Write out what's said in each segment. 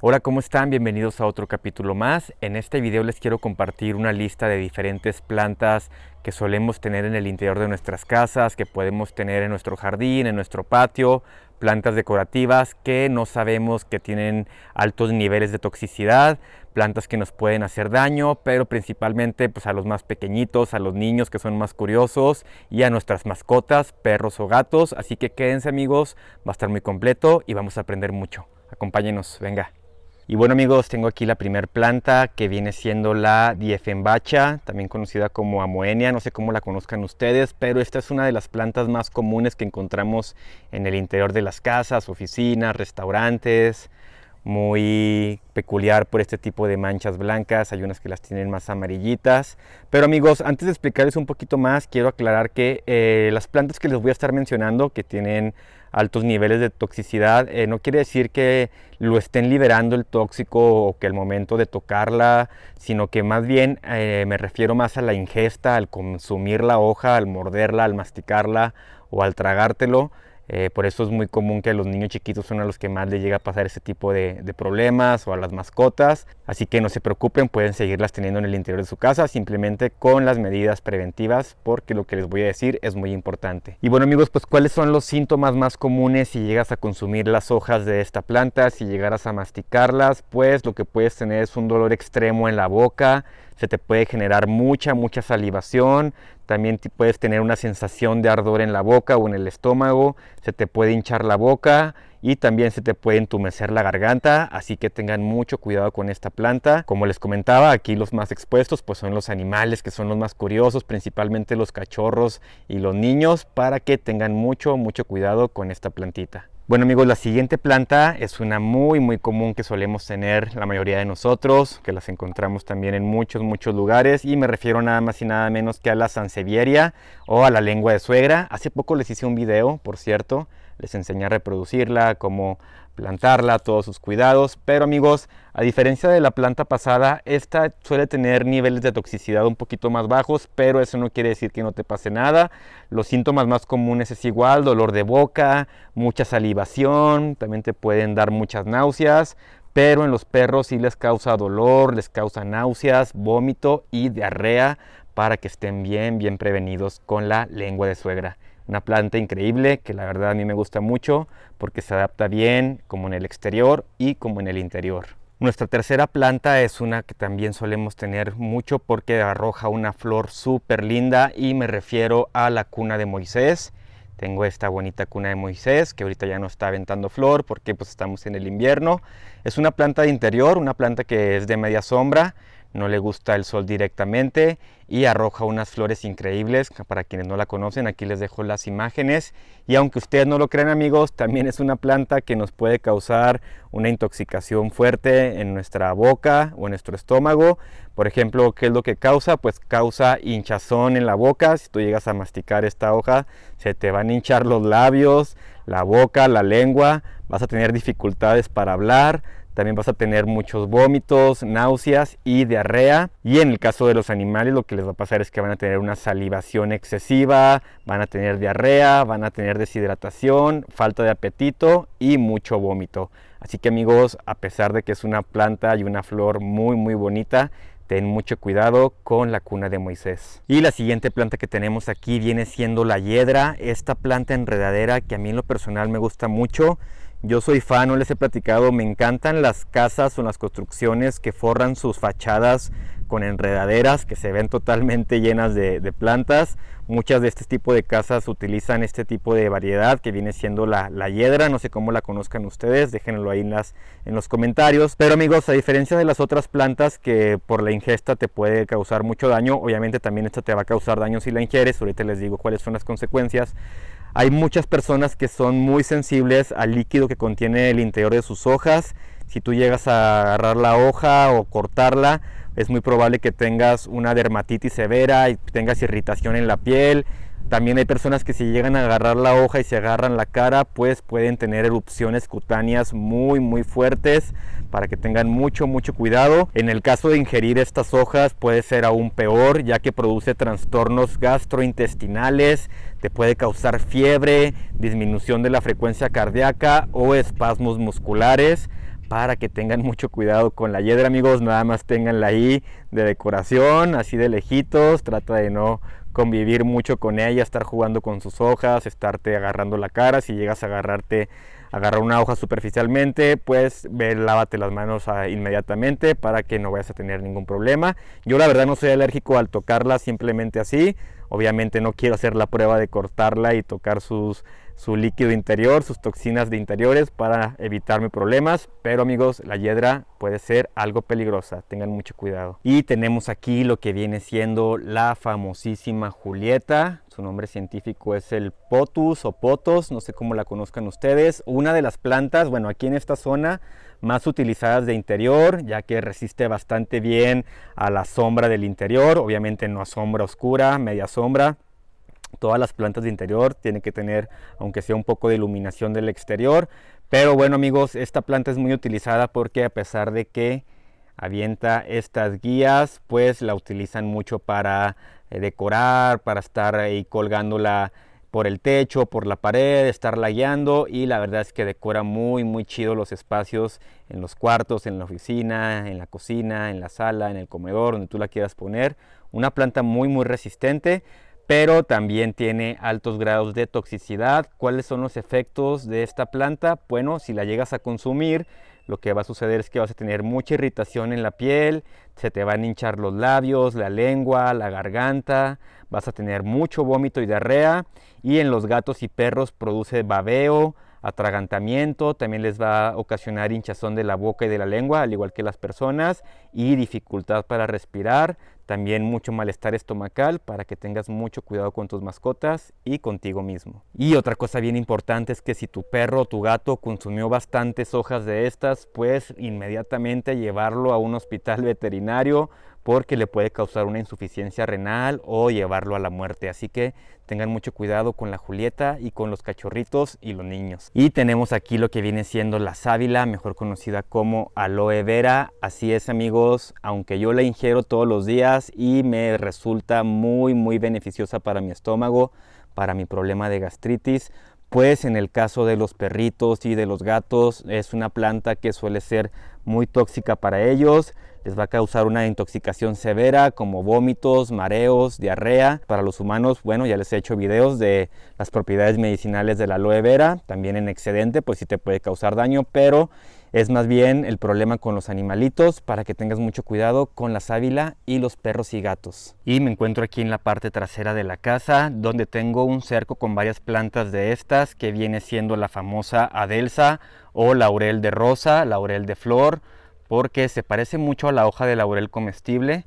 Hola, ¿cómo están? Bienvenidos a otro capítulo más. En este video les quiero compartir una lista de diferentes plantas que solemos tener en el interior de nuestras casas, que podemos tener en nuestro jardín, en nuestro patio, plantas decorativas que no sabemos que tienen altos niveles de toxicidad, plantas que nos pueden hacer daño, pero principalmente pues, a los más pequeñitos, a los niños que son más curiosos y a nuestras mascotas, perros o gatos. Así que quédense amigos, va a estar muy completo y vamos a aprender mucho. Acompáñenos, venga. Y bueno amigos, tengo aquí la primera planta que viene siendo la Diefenbacha, también conocida como Amoenia, no sé cómo la conozcan ustedes, pero esta es una de las plantas más comunes que encontramos en el interior de las casas, oficinas, restaurantes, muy peculiar por este tipo de manchas blancas, hay unas que las tienen más amarillitas. Pero amigos, antes de explicarles un poquito más, quiero aclarar que eh, las plantas que les voy a estar mencionando, que tienen altos niveles de toxicidad, eh, no quiere decir que lo estén liberando el tóxico o que el momento de tocarla, sino que más bien eh, me refiero más a la ingesta, al consumir la hoja, al morderla, al masticarla o al tragártelo. Eh, por eso es muy común que los niños chiquitos son a los que más les llega a pasar ese tipo de, de, problemas o a las mascotas. Así que no se preocupen, pueden seguirlas teniendo en el interior de su casa, simplemente con las medidas preventivas, porque lo que les voy a decir es muy importante. Y bueno amigos, pues cuáles son los síntomas más comunes si llegas a consumir las hojas de esta planta, si llegaras a masticarlas, pues lo que puedes tener es un dolor extremo en la boca, se te puede generar mucha, mucha salivación, también puedes tener una sensación de ardor en la boca o en el estómago, se te puede hinchar la boca y también se te puede entumecer la garganta, así que tengan mucho cuidado con esta planta. Como les comentaba, aquí los más expuestos pues son los animales que son los más curiosos, principalmente los cachorros y los niños, para que tengan mucho mucho cuidado con esta plantita. Bueno amigos, la siguiente planta es una muy muy común que solemos tener la mayoría de nosotros, que las encontramos también en muchos muchos lugares y me refiero nada más y nada menos que a la sansevieria o a la lengua de suegra. Hace poco les hice un video, por cierto, les enseñé a reproducirla, cómo plantarla, todos sus cuidados. Pero amigos, a diferencia de la planta pasada, esta suele tener niveles de toxicidad un poquito más bajos, pero eso no quiere decir que no te pase nada. Los síntomas más comunes es igual, dolor de boca, mucha salivación, también te pueden dar muchas náuseas, pero en los perros sí les causa dolor, les causa náuseas, vómito y diarrea para que estén bien, bien prevenidos con la lengua de suegra. Una planta increíble que la verdad a mí me gusta mucho porque se adapta bien como en el exterior y como en el interior. Nuestra tercera planta es una que también solemos tener mucho porque arroja una flor súper linda y me refiero a la cuna de Moisés. Tengo esta bonita cuna de Moisés que ahorita ya no está aventando flor porque pues estamos en el invierno. Es una planta de interior, una planta que es de media sombra, no le gusta el sol directamente y arroja unas flores increíbles. Para quienes no la conocen, aquí les dejo las imágenes. Y aunque ustedes no lo crean amigos, también es una planta que nos puede causar una intoxicación fuerte en nuestra boca o en nuestro estómago. Por ejemplo, ¿qué es lo que causa? Pues causa hinchazón en la boca. Si tú llegas a masticar esta hoja, se te van a hinchar los labios, la boca, la lengua. Vas a tener dificultades para hablar, también vas a tener muchos vómitos, náuseas y diarrea. Y en el caso de los animales lo que les va a pasar es que van a tener una salivación excesiva, van a tener diarrea, van a tener deshidratación, falta de apetito y mucho vómito. Así que amigos, a pesar de que es una planta y una flor muy muy bonita, ten mucho cuidado con la cuna de Moisés. Y la siguiente planta que tenemos aquí viene siendo la hiedra, esta planta enredadera que a mí en lo personal me gusta mucho. Yo soy fan, no les he platicado, me encantan las casas o las construcciones que forran sus fachadas con enredaderas que se ven totalmente llenas de, plantas. Muchas de este tipo de casas utilizan este tipo de variedad que viene siendo la, hiedra, no sé cómo la conozcan ustedes, déjenlo ahí en, las, en los comentarios. Pero amigos, a diferencia de las otras plantas que por la ingesta te puede causar mucho daño, obviamente también esta te va a causar daño si la ingieres, ahorita les digo cuáles son las consecuencias. Hay muchas personas que son muy sensibles al líquido que contiene el interior de sus hojas. Si tú llegas a agarrar la hoja o cortarla, es muy probable que tengas una dermatitis severa y tengas irritación en la piel, también hay personas que si llegan a agarrar la hoja y se agarran la cara, pues pueden tener erupciones cutáneas muy muy fuertes para que tengan mucho mucho cuidado. En el caso de ingerir estas hojas puede ser aún peor ya que produce trastornos gastrointestinales, te puede causar fiebre, disminución de la frecuencia cardíaca o espasmos musculares para que tengan mucho cuidado con la hiedra, amigos. Nada más tenganla ahí de decoración, así de lejitos. Trata de no convivir mucho con ella, estar jugando con sus hojas, estarte agarrando la cara, si llegas a agarrarte agarrar una hoja superficialmente, pues lávate las manos ah, inmediatamente para que no vayas a tener ningún problema. Yo la verdad no soy alérgico al tocarla simplemente así. Obviamente no quiero hacer la prueba de cortarla y tocar sus su líquido interior, sus toxinas de interiores para evitarme problemas. Pero amigos, la hiedra puede ser algo peligrosa, tengan mucho cuidado. Y tenemos aquí lo que viene siendo la famosísima Julieta. Su nombre científico es el potus o potos, no sé cómo la conozcan ustedes. Una de las plantas, bueno, aquí en esta zona más utilizadas de interior, ya que resiste bastante bien a la sombra del interior, obviamente no a sombra oscura, media sombra Todas las plantas de interior tienen que tener, aunque sea un poco de iluminación del exterior. Pero bueno amigos, esta planta es muy utilizada porque a pesar de que avienta estas guías, pues la utilizan mucho para eh, decorar, para estar ahí colgándola por el techo, por la pared, estarla guiando y la verdad es que decora muy muy chido los espacios en los cuartos, en la oficina, en la cocina, en la sala, en el comedor, donde tú la quieras poner. Una planta muy muy resistente, pero también tiene altos grados de toxicidad. ¿Cuáles son los efectos de esta planta? Bueno, si la llegas a consumir, lo que va a suceder es que vas a tener mucha irritación en la piel, se te van a hinchar los labios, la lengua, la garganta, vas a tener mucho vómito y diarrea y en los gatos y perros produce babeo, atragantamiento, también les va a ocasionar hinchazón de la boca y de la lengua, al igual que las personas, y dificultad para respirar, también mucho malestar estomacal para que tengas mucho cuidado con tus mascotas y contigo mismo. Y otra cosa bien importante es que si tu perro o tu gato consumió bastantes hojas de estas, pues inmediatamente llevarlo a un hospital veterinario porque le puede causar una insuficiencia renal o llevarlo a la muerte. Así que tengan mucho cuidado con la Julieta y con los cachorritos y los niños. Y tenemos aquí lo que viene siendo la sábila, mejor conocida como aloe vera. Así es amigos, aunque yo la ingiero todos los días y me resulta muy muy beneficiosa para mi estómago, para mi problema de gastritis, pues en el caso de los perritos y de los gatos es una planta que suele ser muy tóxica para ellos, les va a causar una intoxicación severa como vómitos, mareos, diarrea. Para los humanos, bueno, ya les he hecho videos de las propiedades medicinales de la aloe vera, también en excedente, pues sí te puede causar daño, pero es más bien el problema con los animalitos para que tengas mucho cuidado con la sábila y los perros y gatos. Y me encuentro aquí en la parte trasera de la casa donde tengo un cerco con varias plantas de estas que viene siendo la famosa adelsa o laurel de rosa, laurel de flor, porque se parece mucho a la hoja de laurel comestible.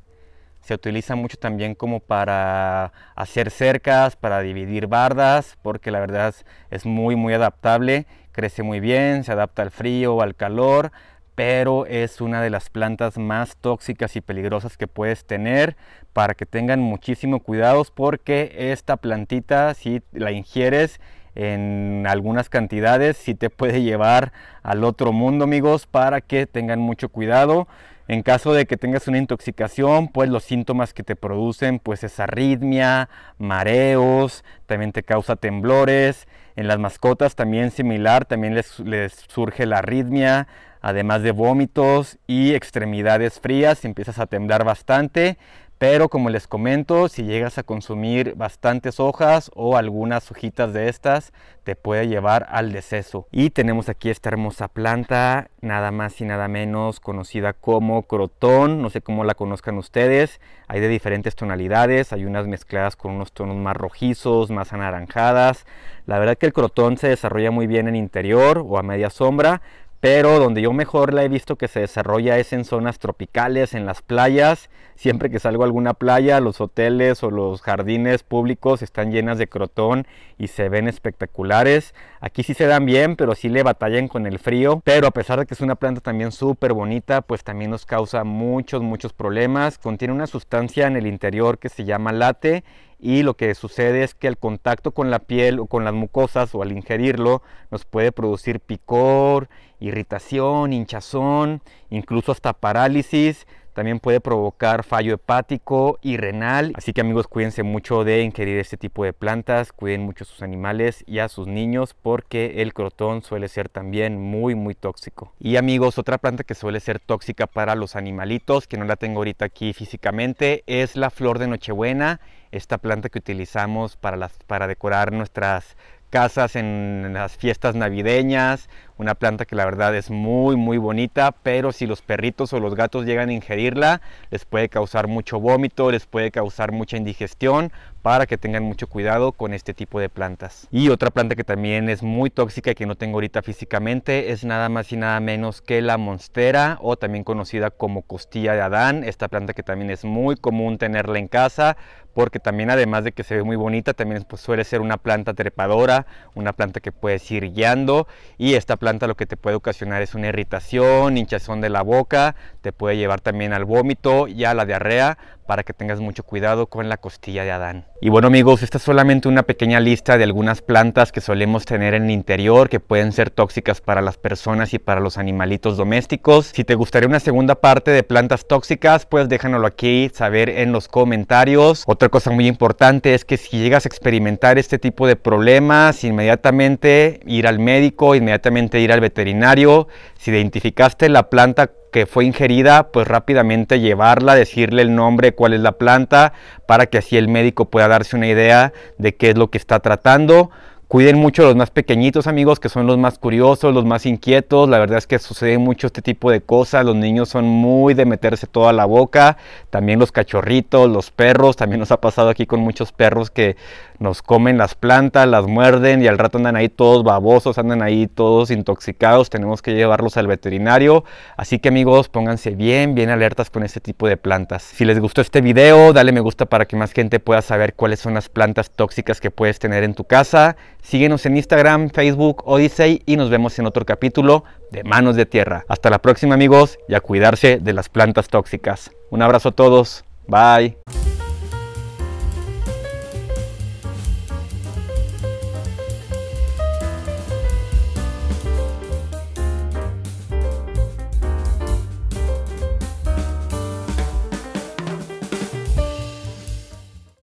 Se utiliza mucho también como para hacer cercas, para dividir bardas, porque la verdad es muy muy adaptable crece muy bien, se adapta al frío, o al calor, pero es una de las plantas más tóxicas y peligrosas que puedes tener para que tengan muchísimo cuidado porque esta plantita si la ingieres en algunas cantidades si te puede llevar al otro mundo amigos para que tengan mucho cuidado en caso de que tengas una intoxicación, pues los síntomas que te producen pues es arritmia, mareos, también te causa temblores en las mascotas también similar, también les, les surge la arritmia, además de vómitos y extremidades frías, empiezas a temblar bastante, pero como les comento, si llegas a consumir bastantes hojas o algunas hojitas de estas, te puede llevar al deceso. Y tenemos aquí esta hermosa planta, nada más y nada menos conocida como crotón, no sé cómo la conozcan ustedes. Hay de diferentes tonalidades, hay unas mezcladas con unos tonos más rojizos, más anaranjadas. La verdad que el crotón se desarrolla muy bien en interior o a media sombra, pero donde yo mejor la he visto que se desarrolla es en zonas tropicales, en las playas. Siempre que salgo a alguna playa, los hoteles o los jardines públicos están llenas de crotón y se ven espectaculares. Aquí sí se dan bien, pero sí le batallan con el frío. Pero a pesar de que es una planta también súper bonita, pues también nos causa muchos, muchos problemas. Contiene una sustancia en el interior que se llama late y lo que sucede es que el contacto con la piel o con las mucosas o al ingerirlo nos puede producir picor, irritación, hinchazón, incluso hasta parálisis, también puede provocar fallo hepático y renal. Así que amigos, cuídense mucho de ingerir este tipo de plantas. Cuiden mucho a sus animales y a sus niños porque el crotón suele ser también muy, muy tóxico. Y amigos, otra planta que suele ser tóxica para los animalitos, que no la tengo ahorita aquí físicamente, es la flor de Nochebuena. Esta planta que utilizamos para, para decorar nuestras casas en las fiestas navideñas una planta que la verdad es muy muy bonita, pero si los perritos o los gatos llegan a ingerirla, les puede causar mucho vómito, les puede causar mucha indigestión, para que tengan mucho cuidado con este tipo de plantas. Y otra planta que también es muy tóxica y que no tengo ahorita físicamente es nada más y nada menos que la monstera o también conocida como costilla de Adán. Esta planta que también es muy común tenerla en casa porque también además de que se ve muy bonita, también pues, suele ser una planta trepadora, una planta que puedes ir guiando y esta lo que te puede ocasionar es una irritación, hinchazón de la boca, te puede llevar también al vómito y a la diarrea, para que tengas mucho cuidado con la costilla de Adán. Y bueno amigos, esta es solamente una pequeña lista de algunas plantas que solemos tener en el interior que pueden ser tóxicas para las personas y para los animalitos domésticos. Si te gustaría una segunda parte de plantas tóxicas, pues déjanoslo aquí saber en los comentarios. Otra cosa muy importante es que si llegas a experimentar este tipo de problemas, inmediatamente ir al médico, inmediatamente ir al veterinario. Si identificaste la planta que fue ingerida, pues rápidamente llevarla, decirle el nombre, cuál es la planta, para que así el médico pueda darse una idea de qué es lo que está tratando, Cuiden mucho los más pequeñitos amigos, que son los más curiosos, los más inquietos. La verdad es que sucede mucho este tipo de cosas. Los niños son muy de meterse toda la boca. También los cachorritos, los perros. También nos ha pasado aquí con muchos perros que nos comen las plantas, las muerden y al rato andan ahí todos babosos, andan ahí todos intoxicados. Tenemos que llevarlos al veterinario. Así que amigos, pónganse bien, bien alertas con este tipo de plantas. Si les gustó este video, dale me gusta para que más gente pueda saber cuáles son las plantas tóxicas que puedes tener en tu casa. Síguenos en Instagram, Facebook, Odyssey y nos vemos en otro capítulo de Manos de Tierra. Hasta la próxima amigos y a cuidarse de las plantas tóxicas. Un abrazo a todos. Bye.